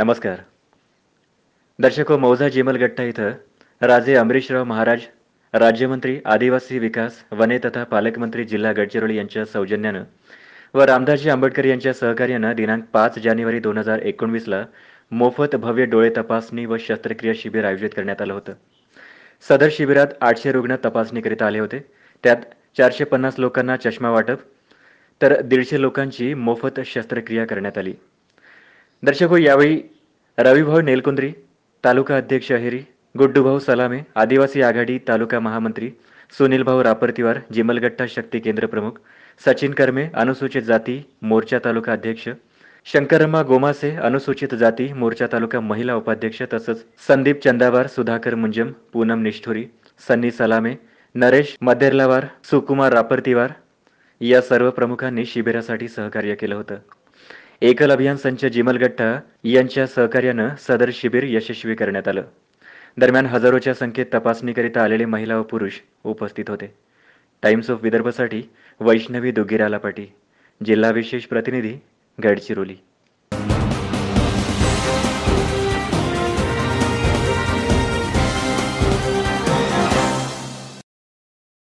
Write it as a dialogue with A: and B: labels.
A: नमस्कार दर्शको मौजा जिमलगट्टा इथं राजे अमरीशराव महाराज राज्यमंत्री आदिवासी विकास वने तथा पालकमंत्री जिल्हा गडचिरोली यांच्या सौजन्यानं व रामदासजी आंबेडकर यांच्या सहकार्यानं दिनांक पाच जानेवारी दोन हजार एकोणवीसला मोफत भव्य डोळे तपासणी व शस्त्रक्रिया शिबिर आयोजित करण्यात आलं होतं सदर शिबिरात आठशे रुग्ण तपासणीकरिता आले होते त्यात चारशे पन्नास लोकांना चष्मा वाटप तर दीडशे लोकांची मोफत शस्त्रक्रिया करण्यात आली दर्शको हो, यावेळी रविभाऊ नेलकुंद्री तालुका अध्यक्ष अहेरी गुड्डूभाऊ सलामे आदिवासी आघाडी तालुका महामंत्री सुनीलभाऊ रापरतीवार जिमलगट्टा शक्ती केंद्र प्रमुख सचिन कर्मे अनुसूचित जाती मोर्चा तालुका अध्यक्ष शंकरम्मा गोमासे अनुसूचित जाती मोर्चा तालुका महिला उपाध्यक्ष तसंच संदीप चंदावार सुधाकर मुंजम पूनम निष्ठुरी सन्नी सलामे नरेश मदेरलावार सुकुमार रापरतीवार या सर्व प्रमुखांनी शिबिरासाठी सहकार्य केलं होतं एकल अभियान संच जिमलगट्टा यांच्या सहकार्यानं सदर शिबिर यशस्वी करण्यात आलं दरम्यान हजारोच्या संख्येत तपासणीकरिता आलेले महिला व पुरुष उपस्थित होते टाइम्स ऑफ विदर्भासाठी वैष्णवी दुगिराला पाटी जिल्हा विशेष प्रतिनिधी गडचिरोली